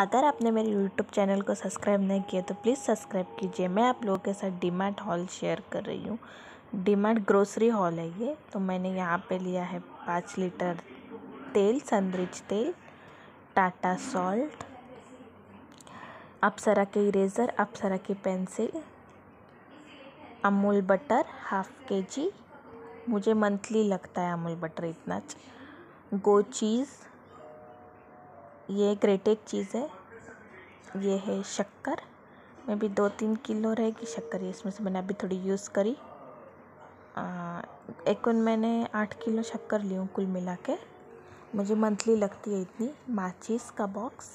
अगर आपने मेरे यूट्यूब चैनल को सब्सक्राइब नहीं किया तो प्लीज़ सब्सक्राइब कीजिए मैं आप लोगों के साथ डीमार्ट हॉल शेयर कर रही हूँ डीमार्ट ग्रोसरी हॉल है ये तो मैंने यहाँ पे लिया है पाँच लीटर तेल सनरिच तेल टाटा सॉल्ट अप्सरा के इरेज़र अप्सरा की पेंसिल अमूल बटर हाफ के जी मुझे मंथली लगता है अमूल बटर इतना गो चीज़ ये एक चीज़ है ये है शक्कर मैं भी दो तीन किलो रहेगी शक्कर इसमें से मैंने अभी थोड़ी यूज़ करी एक मैंने आठ किलो शक्कर ली हूँ कुल मिला के मुझे मंथली लगती है इतनी माचिस का बॉक्स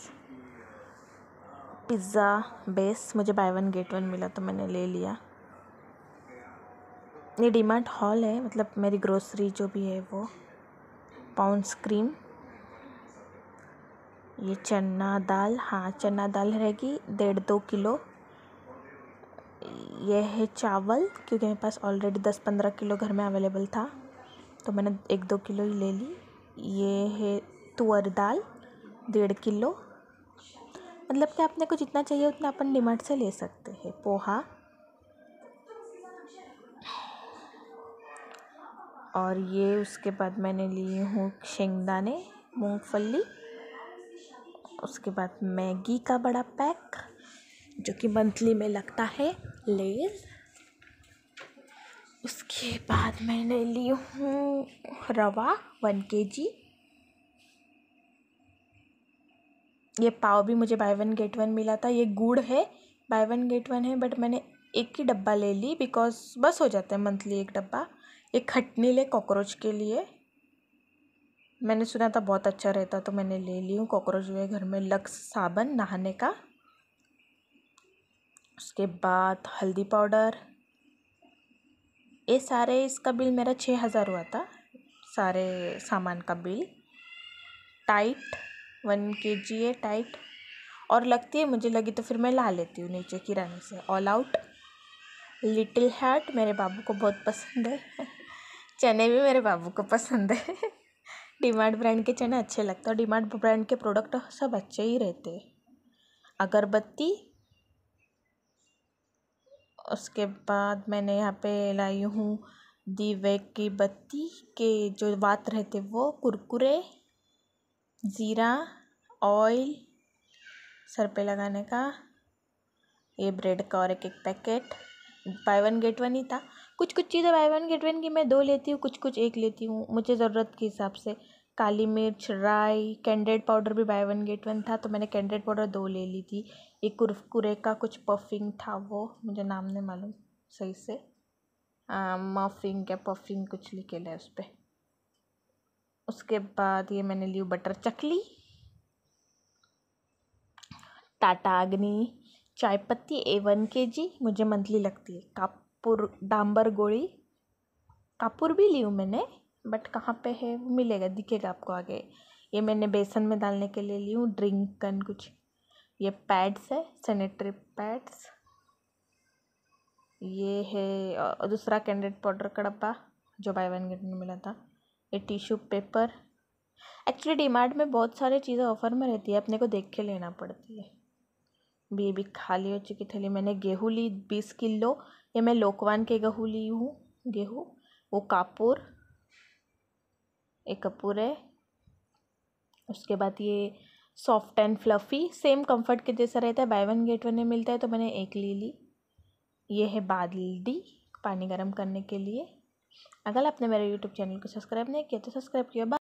पिज़्ज़ा बेस मुझे बाय वन गेट वन मिला तो मैंने ले लिया ये डिमार्ट हॉल है मतलब मेरी ग्रोसरी जो भी है वो पाउंड क्रीम ये चना दाल हाँ चना दाल रहेगी डेढ़ दो किलो ये है चावल क्योंकि मेरे पास ऑलरेडी दस पंद्रह किलो घर में अवेलेबल था तो मैंने एक दो किलो ही ले ली ये है तुअर दाल डेढ़ किलो मतलब कि आपने को जितना चाहिए उतना अपन डिमांड से ले सकते हैं पोहा और ये उसके बाद मैंने लिए हूँ शेंगदाने मूंगफली उसके बाद मैगी का बड़ा पैक जो कि मंथली में लगता है लेज उसके बाद मैंने ली हूँ रवा वन के जी ये पाव भी मुझे बाय वन गेट वन मिला था ये गुड़ है बाय वन गेट वन है बट मैंने एक ही डब्बा ले ली बिकॉज बस हो जाता है मंथली एक डब्बा ये ले कॉकरोच के लिए मैंने सुना था बहुत अच्छा रहता तो मैंने ले ली हूँ कॉकरोच हुए घर में लक्स साबन नहाने का उसके बाद हल्दी पाउडर ये सारे इसका बिल मेरा छः हज़ार हुआ था सारे सामान का बिल टाइट वन के जी है टाइट और लगती है मुझे लगी तो फिर मैं ला लेती हूँ नीचे किराने से ऑल आउट लिटिल हार्ट मेरे बाबू को बहुत पसंद है चने भी मेरे बाबू को पसंद है डिमार्ट ब्रांड के चने अच्छे लगते हैं और ब्रांड के प्रोडक्ट सब अच्छे ही रहते हैं अगरबत्ती उसके बाद मैंने यहाँ पे लाई हूँ दीवे की बत्ती के जो बात रहते वो कुरकुरे ज़ीरा ऑयल सर पे लगाने का ये ब्रेड का और एक एक packet buy one get one ही था कुछ कुछ चीज़ें बाई वन गेट वन की मैं दो लेती हूँ कुछ कुछ एक लेती हूँ मुझे ज़रूरत के हिसाब से काली मिर्च राई कैंडेड पाउडर भी बाय वन गेट वन था तो मैंने कैंडेड पाउडर दो ले ली थी एक कुरकुरे का कुछ पफिंग था वो मुझे नाम नहीं मालूम सही से मफिंग या पफिंग कुछ लिखे ले उस पर उसके बाद ये मैंने ली बटर चकली टाटा अग्नि चाय पत्ती ए वन के जी मुझे मंथली लगती है काप पुर गोली कापुर भी ली हूँ मैंने बट कहाँ पे है वो मिलेगा दिखेगा आपको आगे ये मैंने बेसन में डालने के लिए ली हूँ ड्रिंकन कुछ ये पैड्स है सैनिटरी पैड्स ये है दूसरा कैंडिडेट पाउडर का डब्बा जो बाय वन गेट में मिला था ये टिश्यू पेपर एक्चुअली डीमार्ट में बहुत सारी चीज़ें ऑफर में रहती है अपने को देख के लेना पड़ती है बेबी खाली हो चुकी थैली मैंने गेहूँ ली बीस किलो ये मैं लोकवान के गेहूँ ली हूँ गेहूँ वो कापुर एक कपूर है उसके बाद ये soft and fluffy same comfort के जैसा रहता है बाय वन गेट वन में मिलता है तो मैंने एक ले ली ये है बाल्टी पानी गर्म करने के लिए अगर आपने मेरे यूट्यूब चैनल को सब्सक्राइब नहीं किया तो सब्सक्राइब किया